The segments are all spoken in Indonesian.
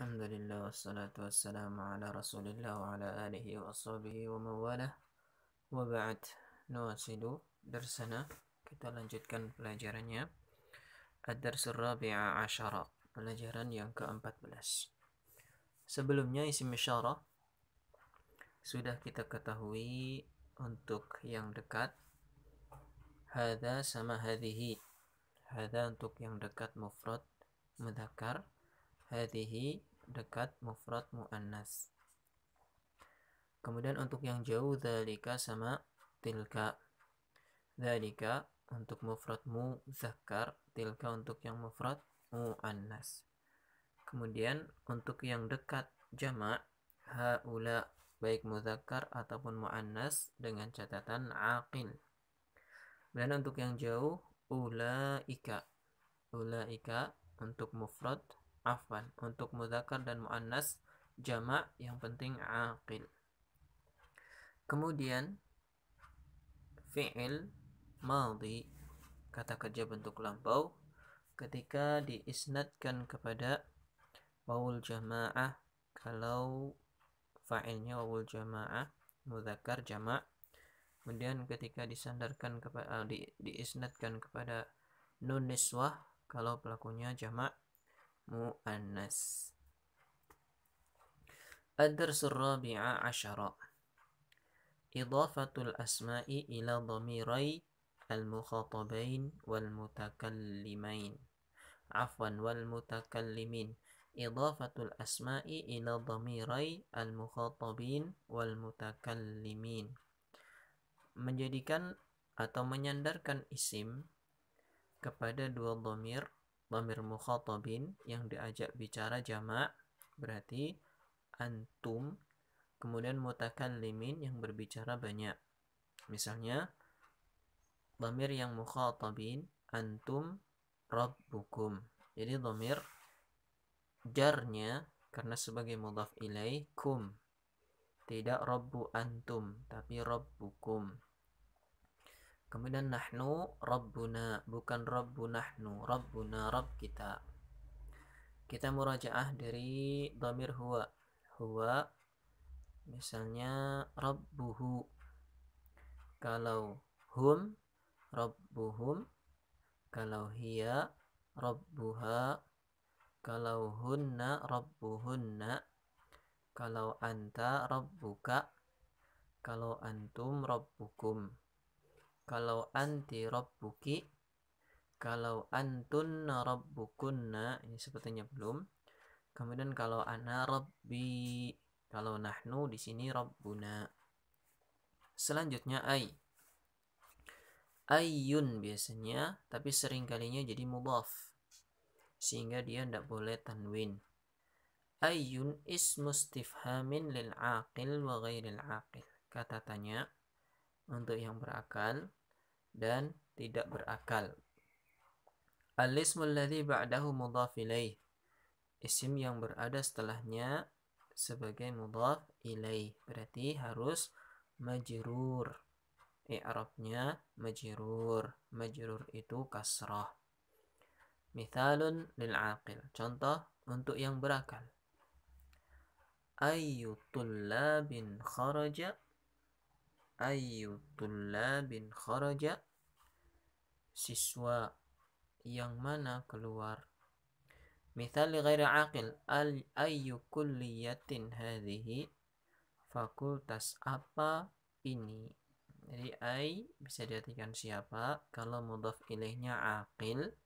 Alhamdulillah wassalatu wassalamu ala rasulillah wa ala alihi wa ashabihi wa mawalah wa ba'd nuwasilu darsana kita lanjutkan pelajarannya Ad-Dars Rabi'a Ashara pelajaran yang ke-14 sebelumnya isim isyarah sudah kita ketahui untuk yang dekat hada sama hadhihi hada untuk yang dekat mufrad mudhakar hadhihi dekat mufrad muannas. Kemudian untuk yang jauh dalika sama tilka. dalika untuk mufrad zakar, tilka untuk yang mufrad muannas. Kemudian untuk yang dekat jamak haula baik muzakkar ataupun muannas dengan catatan aqil. Dan untuk yang jauh ulaika. Ulaika untuk mufrad afan untuk mudakar dan muannas jamak yang penting aqil kemudian fi'il madhi kata kerja bentuk lampau ketika diisnadkan kepada wawul jamaah kalau fa'ilnya wawul jamaah mudzakkar jamak kemudian ketika disandarkan kepada eh, di, diisnadkan kepada nun niswah kalau pelakunya jamak muannas. الدرس الرابع عشر إضافة الأسماء إلى ضميري المخاطبين والمتكلمين عفوا والمتكلمين إضافة الأسماء إلى ضميري المخاطبين والمتكلمين menjadikan atau menyandarkan isim kepada dua domir Lamir mukhatabin yang diajak bicara jamak berarti antum. Kemudian mutakallimin yang berbicara banyak. Misalnya bamir yang mukhatabin antum rob bukum Jadi lamir jarnya karena sebagai mudhaf ilaih kum tidak robbu antum tapi robbukum Kemudian nahnu rabbuna bukan rabbu nahnu, rabbuna rabb kita. Kita murajaah dari dhamir huwa. Huwa misalnya rabbuhu. Kalau hum rabbuhum, kalau hiya rabbuha, kalau hunna rabbuhunna, kalau anta rabbuka, kalau antum rabbukum kalau anti rabbuki kalau antun rabbukunna ini sepertinya belum kemudian kalau ana rabbi kalau nahnu di sini rabbuna selanjutnya ai ayun biasanya tapi sering kalinya jadi mudhaf sehingga dia tidak boleh tanwin ayun ismu istifhamin lil aqil wa ghairil aqil kata tanya untuk yang berakal dan tidak berakal. Al-ismul ladzi ba'dahu mudhaf ilaih. Isim yang berada setelahnya sebagai mudhaf ilaih. Berarti harus majrur. I'rabnya majrur. Majrur itu kasrah. Mithalun lil aqil. Contoh untuk yang berakal. Ayu tullabin kharaja ayu tullabin kharaja siswa yang mana keluar misal ghairu aqil al ayu kulliyatin hadhihi fakultas apa ini jadi ai bisa diartikan siapa kalau mudhaf ilaihnya aqil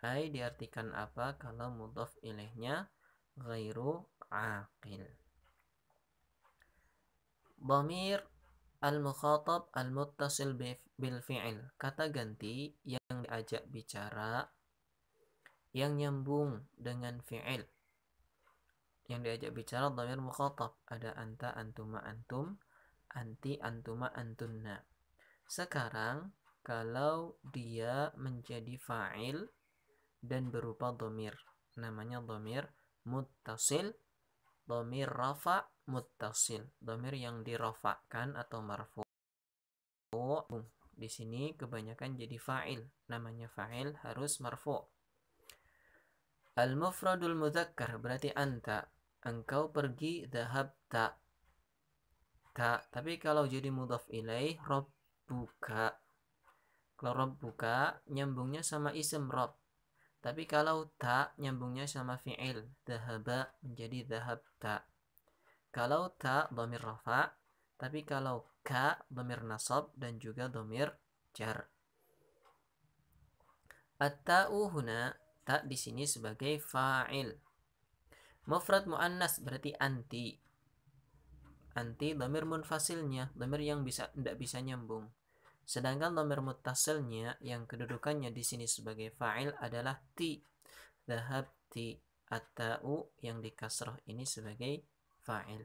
ai diartikan apa kalau mudhaf ilaihnya ghairu aqil Bomir Al-mukhatab al-muttasil bil fi'il. Kata ganti yang diajak bicara yang nyambung dengan fi'il. Yang diajak bicara dhamir mukhatab. Ada anta, antuma, antum, anti, antuma, antunna. Sekarang kalau dia menjadi fa'il dan berupa domir namanya domir muttasil domir rafa mutasil domir yang dirofakkan atau marfu di sini kebanyakan jadi fa'il namanya fa'il harus marfu al mufradul mudzakkar berarti anta engkau pergi tak, ta tapi kalau jadi mudhaf rob buka, kalau rob buka nyambungnya sama isim rob. Tapi kalau tak nyambungnya sama fi'il, dahaba menjadi dahab tak. Kalau tak domir rafa, tapi kalau ka domir nasab dan juga domir jar. Atau huna, ta di sini sebagai fa'il. Mufrad mu'annas berarti anti. Anti domir munfasilnya, domir yang bisa tidak bisa nyambung. Sedangkan nomor mutasilnya yang kedudukannya di sini sebagai fa'il adalah ti. Zahab ti atau yang dikasrah ini sebagai fa'il.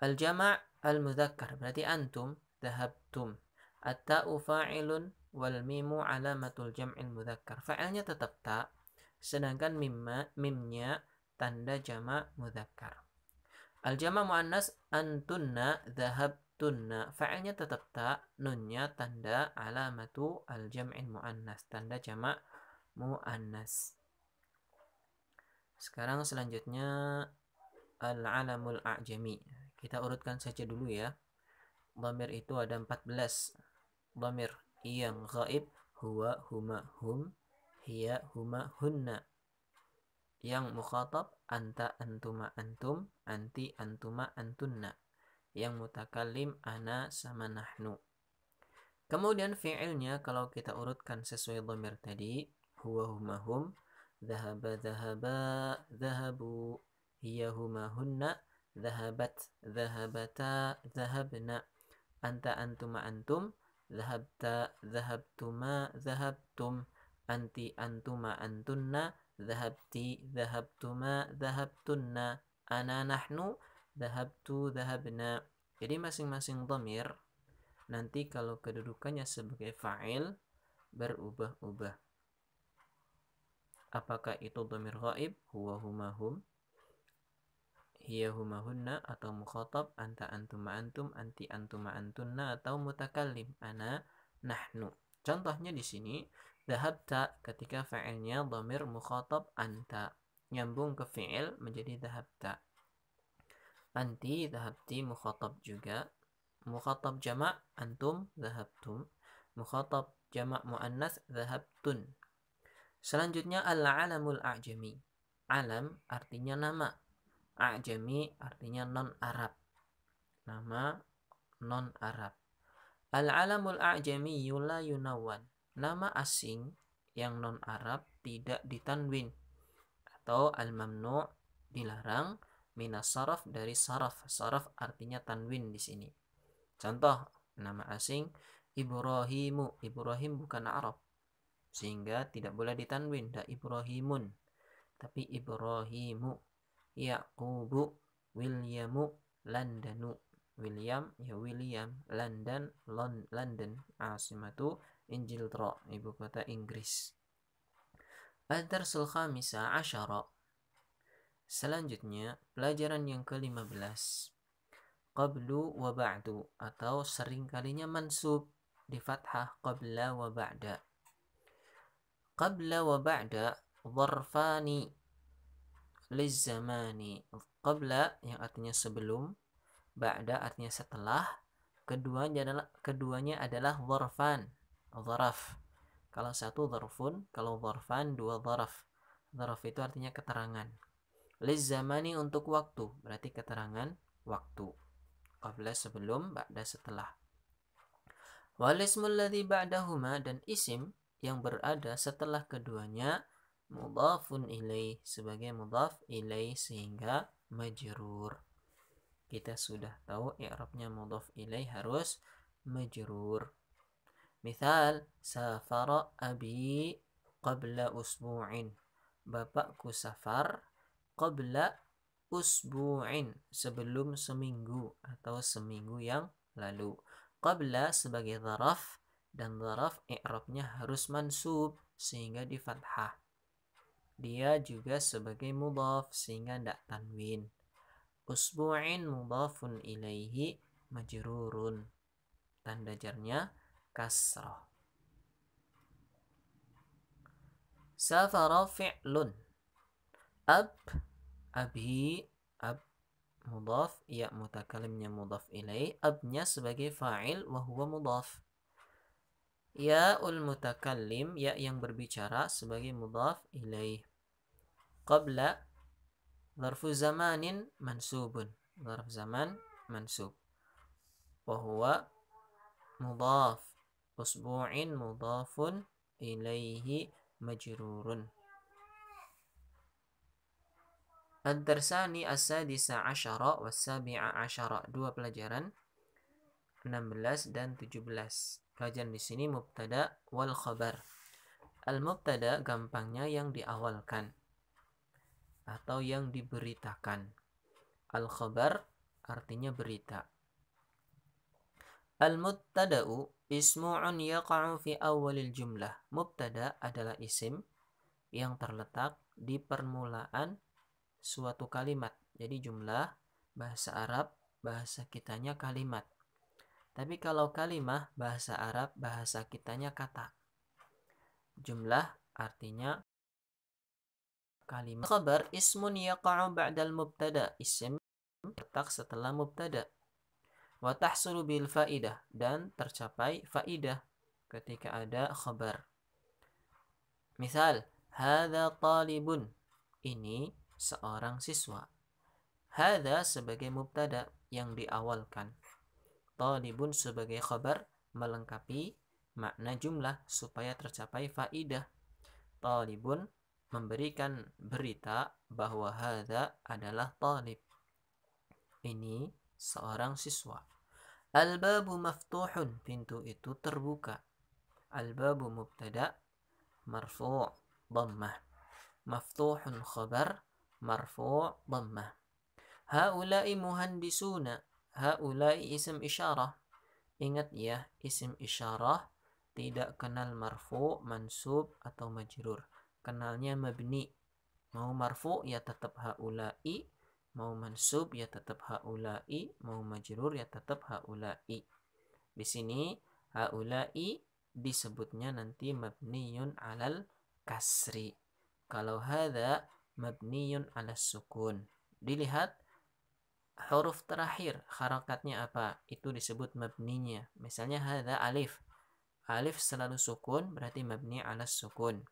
Al-jama' al mudhakar berarti antum Zahab tum atau fa'ilun wal mimu alamatul jam'il mudhakar. Fa'ilnya tetap tak sedangkan mimma mimnya tanda jama' mudhakar. Al-jama' muannas antunna zahab tunna fa'ilnya tetap tak nunnya tanda alamatu al muannas tanda jamak muannas sekarang selanjutnya al alamul a'jami kita urutkan saja dulu ya Bamir itu ada 14 Bamir yang gaib huwa huma hum hiya huma hunna yang mukhatab anta antuma antum anti antuma antunna yang mutakalim ana sama nahnu. Kemudian fi'ilnya kalau kita urutkan sesuai domir tadi, huwa huma hum, dhahaba dhahaba, dhahabu, hiya huma hunna, dhahabat, dhahabata, dhahabna, anta antuma antum, dhahabta, dhahabtuma, dhahabtum, anti antuma antunna, dhahabti, dhahabtuma, dhahabtunna, ana nahnu, Dahabtu, dahabna. Jadi masing-masing domir nanti kalau kedudukannya sebagai fa'il berubah-ubah. Apakah itu domir ghaib, huwa humahum hum, hiya huma atau mukhatab anta antuma antum anti antuma antunna atau mutakallim ana nahnu. Contohnya di sini dahabta ketika fa'ilnya domir mukhatab anta nyambung ke fi'il menjadi dahabta anti zahabti mukhatab juga mukhatab jamak antum zahabtum mukhatab jamak muannas zahabtun selanjutnya al-alamul a'jami alam artinya nama a'jami artinya non Arab nama non Arab al-alamul a'jami yula yunawan nama asing yang non Arab tidak ditanwin atau al-mamnu dilarang minas saraf dari saraf. Saraf artinya tanwin di sini. Contoh nama asing Ibrahimu. Ibrahim bukan Arab. Sehingga tidak boleh ditanwin. Da Ibrahimun. Tapi Ibrahimu. Yaqubu. Williamu. Landanu. William, ya William, London, London, asimatu Injiltro, ibu kota Inggris. Adar darsul khamisa Selanjutnya, pelajaran yang ke-15. Qablu wa ba'du atau seringkalinya mansub di fathah qabla wa ba'da. Qabla wa ba'da dharfani lizamani. Qabla yang artinya sebelum, ba'da artinya setelah, keduanya adalah keduanya adalah dharfan, dharaf. Kalau satu dharfun, kalau dharfan dua dharaf. Dharaf itu artinya keterangan Lizamani untuk waktu, berarti keterangan waktu. Qabla sebelum, ba'da setelah. Walismul ladhi ba'dahuma dan isim yang berada setelah keduanya mudafun ilaih sebagai mudaf ilaih sehingga majrur. Kita sudah tahu i'rabnya mudaf ilaih harus majrur. Misal, safara abi qabla usbu'in. Bapakku safar qabla usbu'in sebelum seminggu atau seminggu yang lalu. Qabla sebagai zaraf dan zaraf i'rabnya harus mansub sehingga di fathah. Dia juga sebagai mudhaf sehingga tidak tanwin. Usbu'in mudhafun ilaihi majrurun. Tanda jarnya kasrah. Safara fi'lun. Ab abhi ab mudaf ya mutakalimnya mudaf ilai abnya sebagai fa'il wa huwa ya ul mutakalim ya yang berbicara sebagai mudaf ilai qabla zarfu zamanin mansubun zarf zaman mansub wa huwa mudhaf usbu'in mudafun ilaihi majrurun Antarsani as-sadisa asyara wa sabi'a asyara. Dua pelajaran 16 dan 17. Pelajaran di sini mubtada wal khabar. Al-mubtada gampangnya yang diawalkan atau yang diberitakan. Al-khabar artinya berita. Al-mubtada'u ismu'un yaqa'u fi awalil jumlah. Mubtada adalah isim yang terletak di permulaan suatu kalimat. Jadi jumlah bahasa Arab, bahasa kitanya kalimat. Tapi kalau kalimah bahasa Arab, bahasa kitanya kata. Jumlah artinya kalimat. Khabar ismun yaqa'u ba'dal mubtada. Isim letak setelah mubtada. Wa tahsulu bil faidah dan tercapai faidah ketika ada khabar. Misal, hadza talibun. Ini seorang siswa. Hada sebagai mubtada yang diawalkan. Talibun sebagai khabar melengkapi makna jumlah supaya tercapai faidah. Talibun memberikan berita bahwa hada adalah talib. Ini seorang siswa. Al-babu maftuhun, pintu itu terbuka. Al-babu mubtada marfu' dhammah. Maftuhun khabar marfu' dhammah haula'i muhandisuna haula'i isim isyarah ingat ya isim isyarah tidak kenal marfu mansub atau majrur kenalnya mabni mau marfu ya tetap haula'i mau mansub ya tetap haula'i mau majrur ya tetap haula'i di sini haula'i disebutnya nanti mabniyun alal kasri kalau hada mabniyun ala sukun. Dilihat huruf terakhir harakatnya apa? Itu disebut mabninya. Misalnya hadza alif. Alif selalu sukun berarti mabni ala sukun.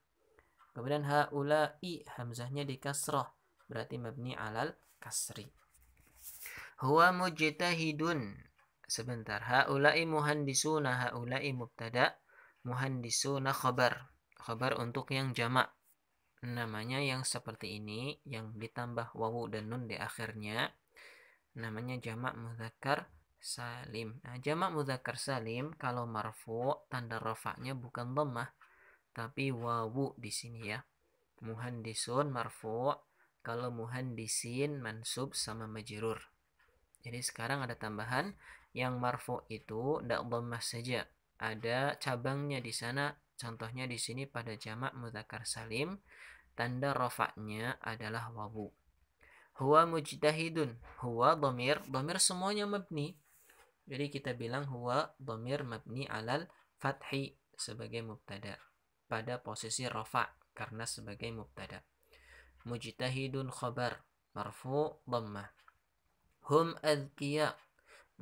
Kemudian haula'i hamzahnya di kasrah berarti mabni alal kasri. Huwa mujtahidun. Sebentar. Haula'i muhandisuna haula'i mubtada muhandisuna khabar. Khabar untuk yang jamak namanya yang seperti ini yang ditambah wawu dan nun di akhirnya namanya jamak muzakkar salim. Nah, jamak muzakkar salim kalau marfu tanda rafaknya bukan lemah tapi wawu di sini ya. Muhandisun marfu kalau muhandisin mansub sama majrur. Jadi sekarang ada tambahan yang marfu itu tidak lemah saja. Ada cabangnya di sana. Contohnya di sini pada jamak muzakkar salim Tanda rofaknya adalah wawu. Huwa mujtahidun. Huwa domir. Domir semuanya mabni. Jadi kita bilang huwa domir mabni alal fathi sebagai mubtada. Pada posisi rofa karena sebagai mubtada. Mujtahidun khobar. Marfu dhammah. Hum adkiya.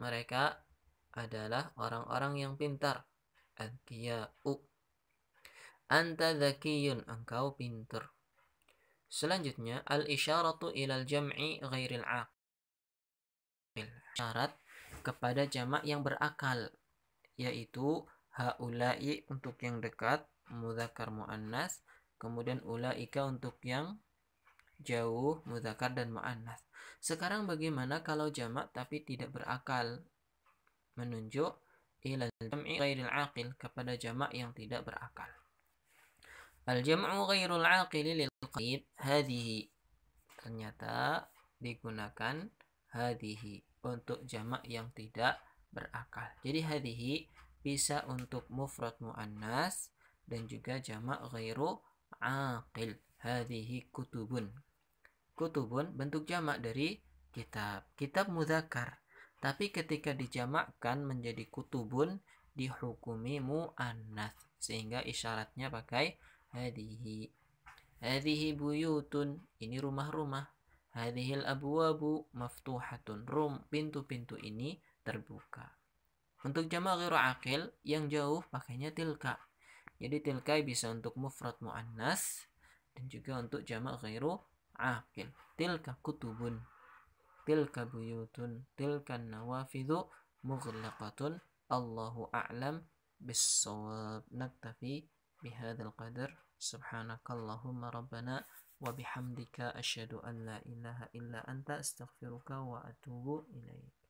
Mereka adalah orang-orang yang pintar. u. Anta zakiyun. Engkau pintar. Selanjutnya al-isyaratu ilal jam'i ghairil aqil. Syarat kepada jamak yang berakal yaitu haula'i untuk yang dekat mudzakkar muannas, kemudian ulaika untuk yang jauh mudzakkar dan muannas. Sekarang bagaimana kalau jamak tapi tidak berakal? Menunjuk ilal jam'i ghairil aqil kepada jamak yang tidak berakal. Al-jam'u ghairul aqil lil taqib hadhihi ternyata digunakan hadhihi untuk jamak yang tidak berakal. Jadi hadhihi bisa untuk mufrad muannas dan juga jamak ghairu aqil. Hadhihi kutubun. Kutubun bentuk jamak dari kitab. Kitab muzakar Tapi ketika dijamakkan menjadi kutubun dihukumi muannas sehingga isyaratnya pakai hadihi Hadhihi buyutun. Ini rumah-rumah. Hadhil abwabu maftuhatun. Rum pintu-pintu ini terbuka. Untuk jamak ghairu aqil yang jauh pakainya tilka. Jadi tilka bisa untuk mufrad muannas dan juga untuk jamak ghairu aqil. Tilka kutubun. Tilka buyutun, tilka nawafidhu mughlaqatun. Allahu a'lam bis-shawab. Naktafi bihadzal qadar. سبحانك اللهم ربنا وبحمدك أشهد أن لا إله إلا أنت أستغفرك وأتوب إليك